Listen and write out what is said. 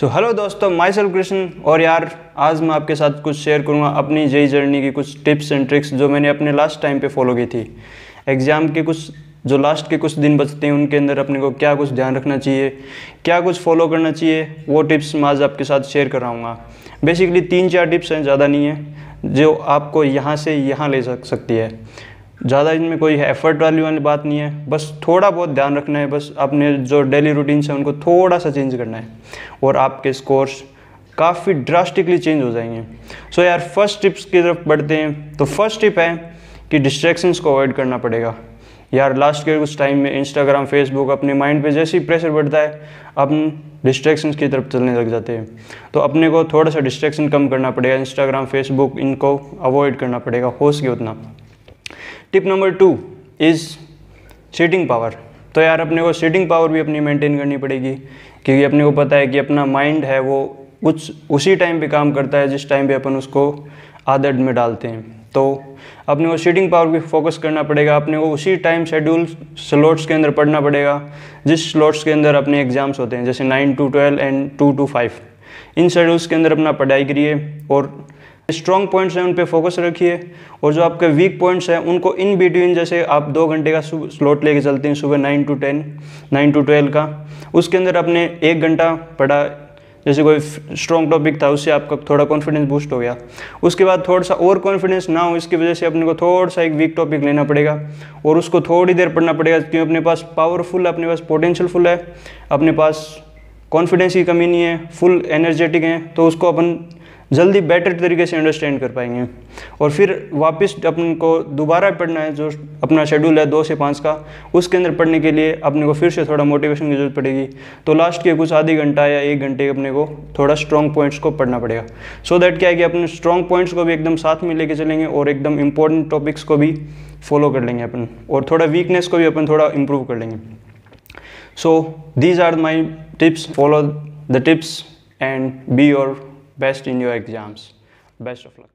सो so, hello दोस्तों my self Krishna और यार आज मैं आपके साथ कुछ शेयर करूँगा अपनी जई जर्नी की कुछ टिप्स एंड ट्रिक्स जो मैंने अपने लास्ट टाइम पे फॉलो की थी एग्ज़ाम के कुछ जो लास्ट के कुछ दिन बचते हैं उनके अंदर अपने को क्या कुछ ध्यान रखना चाहिए क्या कुछ फॉलो करना चाहिए वो टिप्स मैं आज आपके साथ शेयर कराऊँगा बेसिकली तीन चार टिप्स हैं ज़्यादा नहीं है जो आपको यहाँ से यहाँ ले सक सकती है ज़्यादा इनमें कोई एफर्ट वाली वाली बात नहीं है बस थोड़ा बहुत ध्यान रखना है बस अपने जो डेली रूटीन से उनको थोड़ा सा चेंज करना है और आपके स्कोर्स काफ़ी ड्रास्टिकली चेंज हो जाएंगे सो so यार फर्स्ट टिप्स की तरफ बढ़ते हैं तो फर्स्ट टिप है कि डिस्ट्रैक्शंस को अवॉइड करना पड़ेगा यार लास्ट के कुछ टाइम में इंस्टाग्राम फेसबुक अपने माइंड पे जैसे ही प्रेशर बढ़ता है अपन डिस्ट्रैक्शंस की तरफ चलने लग जाते हैं तो अपने को थोड़ा सा डिस्ट्रैक्शन कम करना पड़ेगा इंस्टाग्राम फेसबुक इनको अवॉइड करना पड़ेगा हो सके उतना tip number two is sitting power तो यार अपने को सीटिंग पावर भी अपनी मेंटेन करनी पड़ेगी क्योंकि अपने को पता है कि अपना माइंड है वो उस उसी टाइम पे काम करता है जिस टाइम पे अपन उसको आदत में डालते हैं तो अपने को सीटिंग पावर भी फोकस करना पड़ेगा अपने को उसी टाइम शेड्यूल स्लॉट्स के अंदर पढ़ना पड़ेगा जिस स्लॉट्स के अंदर अपने एग्ज़ाम्स होते हैं जैसे nine to twelve and two to five इन शेड्यूल्स के अंदर अपना पढ़ाई करिए और स्ट्रॉन्ग पॉइंट्स हैं उन पर फोकस रखिए और जो आपके वीक पॉइंट्स हैं उनको इन बिटवीन जैसे आप दो घंटे का स्लॉट लेके चलते हैं सुबह nine to ten nine to twelve का उसके अंदर आपने एक घंटा पढ़ा जैसे कोई स्ट्रॉन्ग टॉपिक था उससे आपका थोड़ा कॉन्फिडेंस बूस्ट हो गया उसके बाद थोड़ा सा ओवर कॉन्फिडेंस ना हो इसकी वजह से अपने को थोड़ा सा एक वीक टॉपिक लेना पड़ेगा और उसको थोड़ी देर पढ़ना पड़ेगा क्योंकि अपने पास पावरफुल अपने पास पोटेंशियल फुल है अपने पास कॉन्फिडेंस की कमी नहीं है फुल एनर्जेटिक हैं तो उसको अपन जल्दी बेटर तरीके से अंडरस्टैंड कर पाएंगे और फिर वापस अपन को दोबारा पढ़ना है जो अपना शेड्यूल है दो से पाँच का उसके अंदर पढ़ने के लिए अपने को फिर से थोड़ा मोटिवेशन की जरूरत पड़ेगी तो लास्ट के कुछ आधे घंटा या एक घंटे अपने को थोड़ा स्ट्रॉन्ग पॉइंट्स को पढ़ना पड़ेगा सो so दैट क्या है कि अपने स्ट्रॉन्ग पॉइंट्स को भी एकदम साथ में लेके चलेंगे और एकदम इंपॉर्टेंट टॉपिक्स को भी फॉलो कर लेंगे अपन और थोड़ा वीकनेस को भी अपन थोड़ा इम्प्रूव कर लेंगे so these are my tips follow the tips and be your best in your exams. Best of luck.